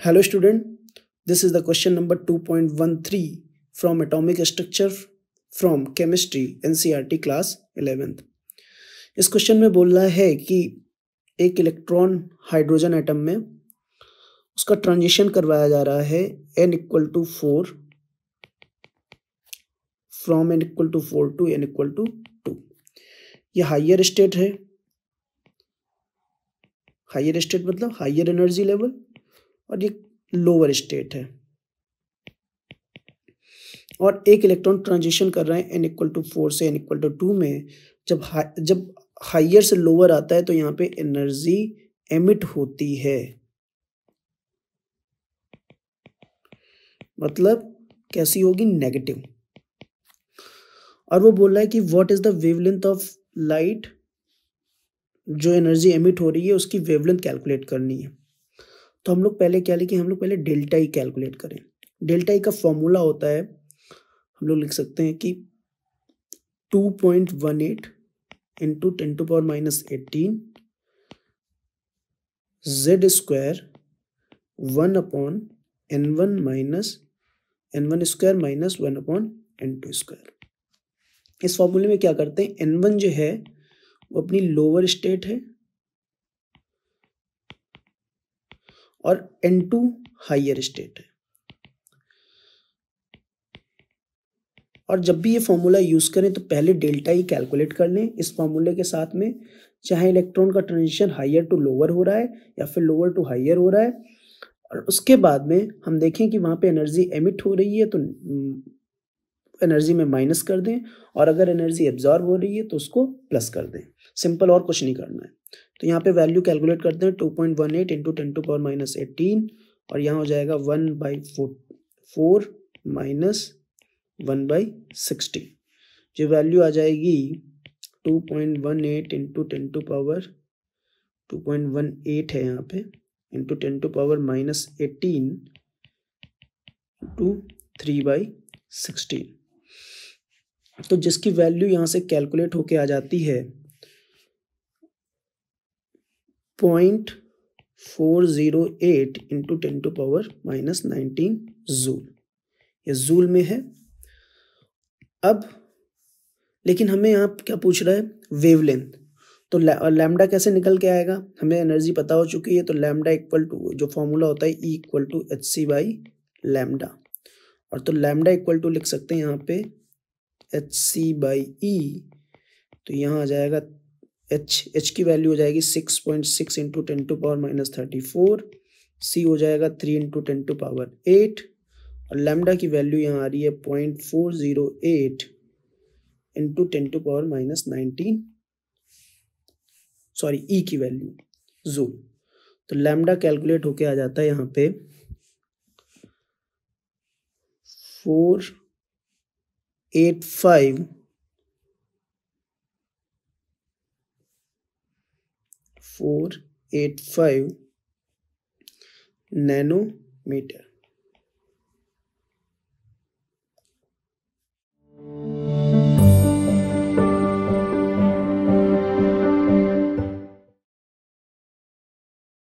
hello student this is the question number 2.13 from atomic structure from chemistry NCERT class eleventh इस क्वेश्चन में बोल रहा है कि एक इलेक्ट्रॉन हाइड्रोजन एटम में उसका ट्रांजिशन करवाया जा रहा है n equal to four from n equal to four to n equal to two यह हाइयर स्टेट है हाइयर स्टेट मतलब हाइयर एनर्जी लेवल और ये लोअर स्टेट है और एक इलेक्ट्रॉन ट्रांजिशन कर रहे हैं एन इक्वल टू फोर से एन इक्वल टू टू में जब हा, जब हाइयर से लोअर आता है तो यहाँ पे एनर्जी एमिट होती है मतलब कैसी होगी नेगेटिव और वो बोल रहा है कि what is the wavelength of light जो एनर्जी एमिट हो रही है उसकी वेवलेंथ कैलकुलेट करनी है तो हम लोग पहले क्या लिखें हम लोग पहले डेल्टा ई कैलकुलेट करें डेल्टा ई e का फॉर्मूला होता है हम लोग लिख सकते हैं कि two point one eight into ten to power minus eighteen Z square one upon n one minus n one square minus one upon n two square इस फॉर्मूले में क्या करते हैं एन वन जो है वो अपनी लोअर स्टेट है और एन टू हाइयर स्टेट है और जब भी ये फॉर्मूला यूज करें तो पहले डेल्टा ही कैलकुलेट कर लें इस फॉर्मूले के साथ में चाहे इलेक्ट्रॉन का ट्रांजिशन हाइयर टू लोअर हो रहा है या फिर लोअर टू हाइयर हो रहा है और उसके बाद में हम देखें कि वहाँ पे एनर्जी एमिट हो रही है तो एनर्जी में माइनस कर दें और अगर एनर्जी एब्जॉर्ब हो रही है तो उसको प्लस कर दें सिंपल और कुछ नहीं करना है तो यहाँ पे वैल्यू कैलकुलेट करते हैं two point one eight into ten to power minus eighteen और यहाँ हो जाएगा one by four minus one by sixteen जो वैल्यू आ जाएगी two point one eight into ten to power two point one eight है यहाँ पे into ten to power minus eighteen two three by sixteen तो जिसकी वैल्यू यहाँ से कैलकुलेट होके आ जाती है point four zero eight into ten to power minus nineteen joule ये जूल में है अब लेकिन हमें यहाँ क्या पूछ रहा है वेवलेंथ तो लैमडा कैसे निकल के आएगा हमें एनर्जी पता हो चुकी है तो लैमडा इक्वल टू जो फॉर्मूला होता है E equal to h c by lambda और तो लैमडा इक्वल टू लिख सकते हैं यहाँ पे एच सी बाई ई तो यहाँ आ जाएगा एच एच की वैल्यू हो जाएगी six point six into ten to power minus thirty four C हो जाएगा three into ten to power eight और लैमडा की वैल्यू यहाँ आ रही है point four zero eight into ten to power minus nineteen sorry E की value joule तो लैमडा कैलकुलेट होके आ जाता है यहाँ पे four eight five four eight five nanometer